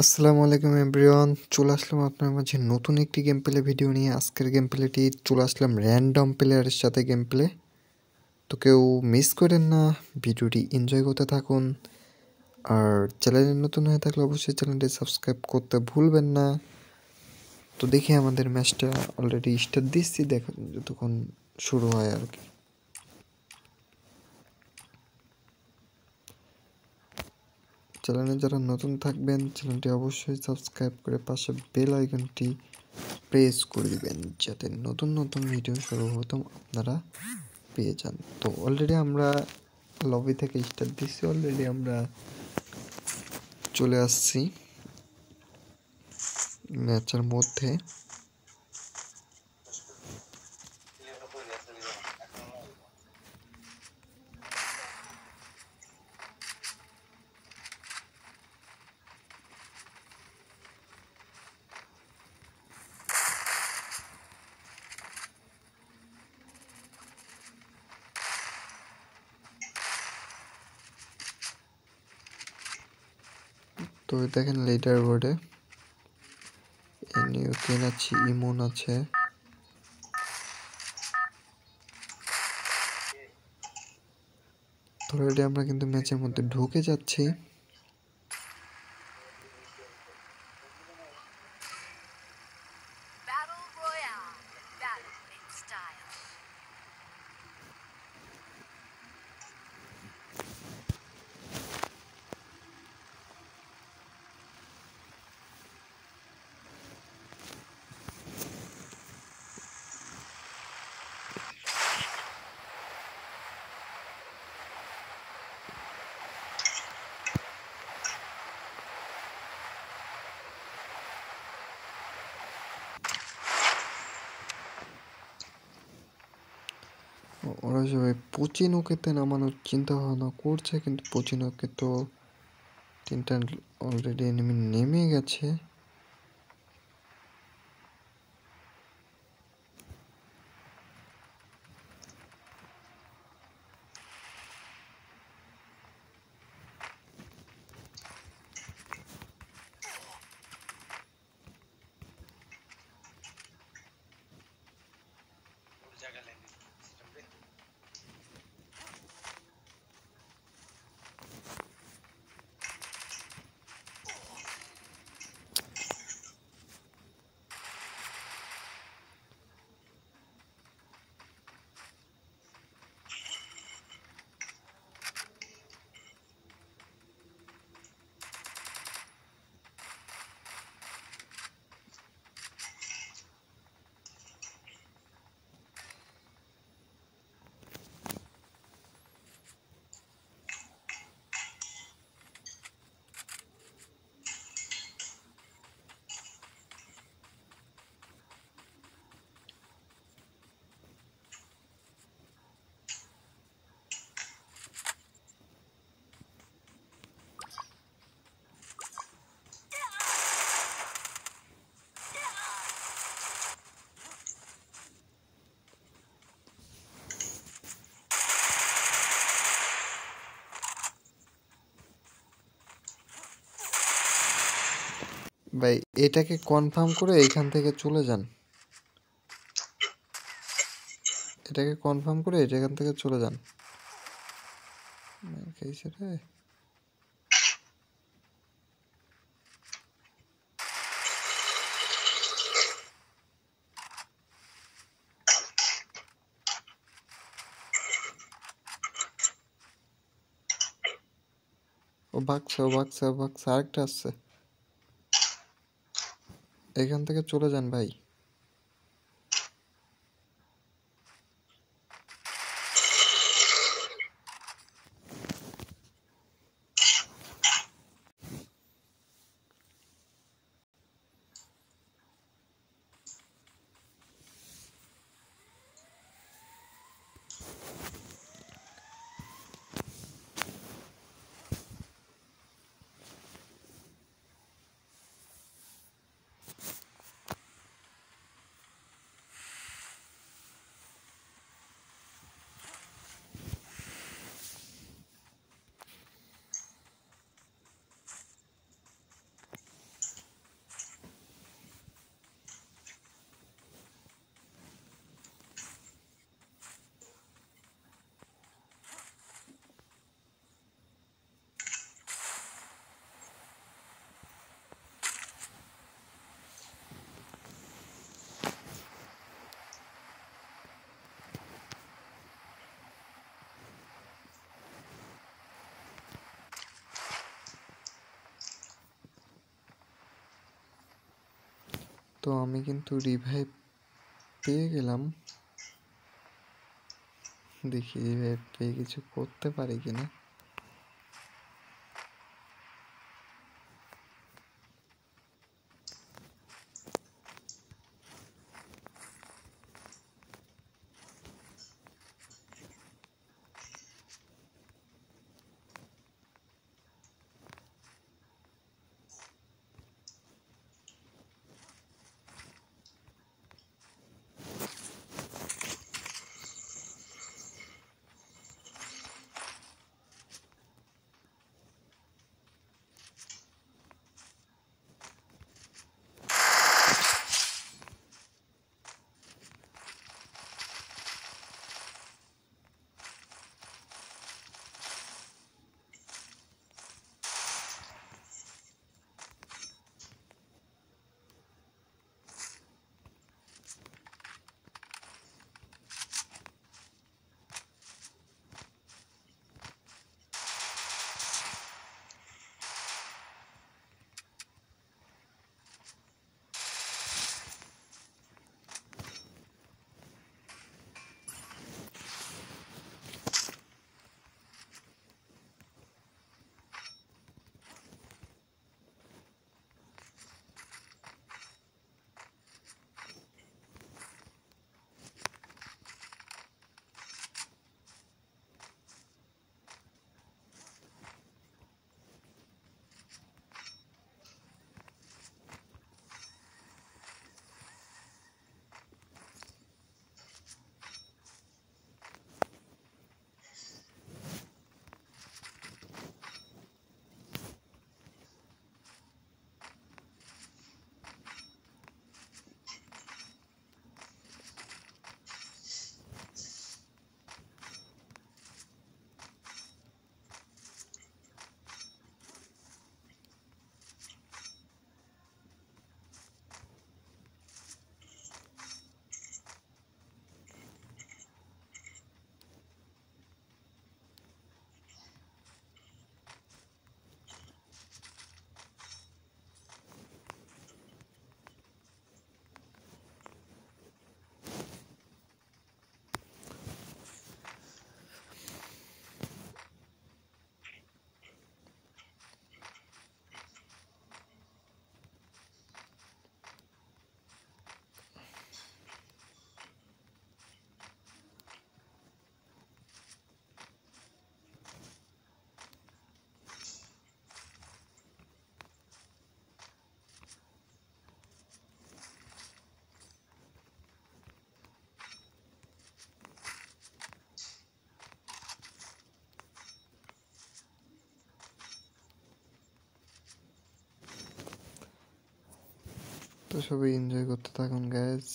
আসসালামু আলাইকুম এভরিওয়ান চলে আসলাম আপনার মাঝে নতুন একটি গেম প্লে ভিডিও নিয়ে আজকের গেম প্লেটি চলে আসলাম র্যান্ডম প্লেয়ারের সাথে গেম প্লে তো কেউ মিস করেন না ভিডিওটি এনজয় করতে থাকুন আর চ্যানেলে নতুন হয়ে থাকলে অবশ্যই চ্যানেলটি সাবস্ক্রাইব করতে ভুলবেন না তো দেখি আমাদের ম্যাচটা অলরেডি স্টার্ট দিচ্ছি দেখুন যতক্ষণ শুরু হয় আর কি চ্যানেলে যারা নতুন থাকবেন চ্যানেলটি অবশ্যই সাবস্ক্রাইব করে পাশে বেল আইকনটি প্রেস করে দিবেন যাতে নতুন নতুন ভিডিও সর্বপ্রথম আপনারা পেয়ে যান তো অলরেডি আমরা লবি থেকে স্টার্ট দিচ্ছি অলরেডি আমরা চলে আসছি ম্যাচের মধ্যে তো দেখেন লেটার বোর্ডে নিউ কেন আছে ইমন আছে অলরেডি আমরা কিন্তু ম্যাচের মধ্যে ঢুকে যাচ্ছি ওরা সবাই পচিনোকেতে নামানোর ভাবনা করছে কিন্তু পচিনোকে তো তিনটা অলরেডি এনিমি নেমে গেছে ভাই এটাকে কনফার্ম করে এখান থেকে চলে যান এটাকে কনফার্ম করে এখান থেকে চলে যান ও রে ও বাক্স ও বাক্স আরেকটা আসছে এখান থেকে চলে যান ভাই তো আমি কিন্তু রিভাইভ পেয়ে গেলাম দেখি রিভাইভ পেয়ে কিছু করতে পারি কিনা তো সবাই এনজয় করতে থাকুন গ্যাস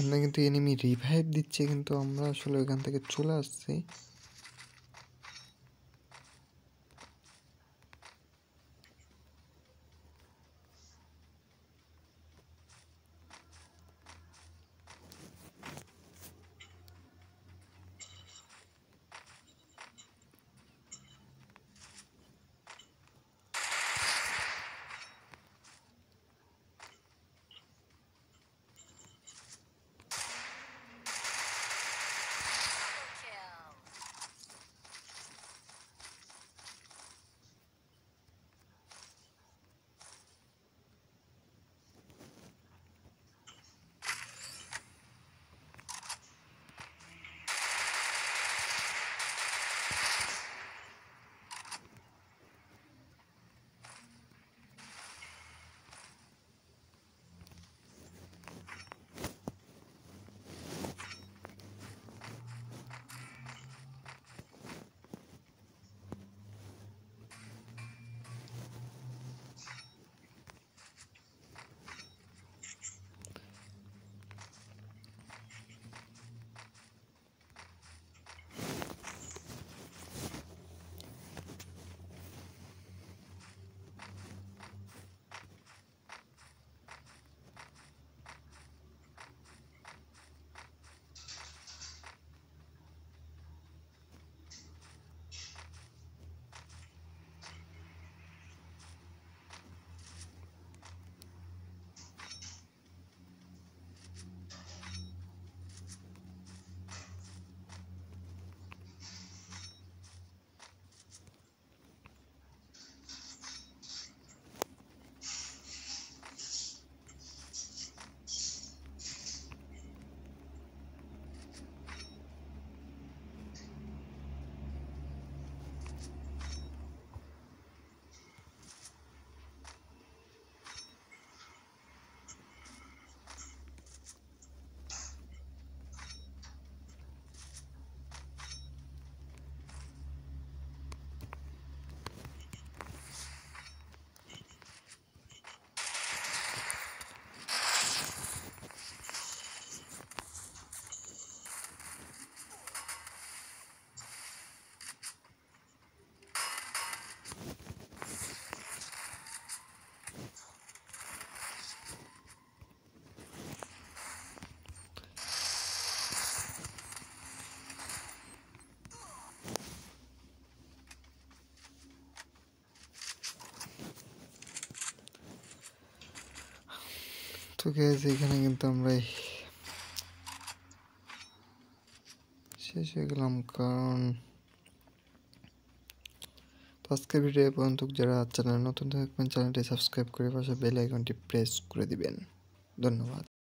সামনে কিন্তু এনিমি রিভাইভ দিচ্ছে কিন্তু আমরা আসলে ওইখান থেকে চলে আসছি তো গ্যাস এখানে কিন্তু আমরা শেষ হয়ে গেলাম কারণ তো আজকের ভিডিও পর্যন্ত যারা চ্যানেল নতুন থাকবেন চ্যানেলটি সাবস্ক্রাইব করে পাশে বেল আইকনটি প্রেস করে দিবেন ধন্যবাদ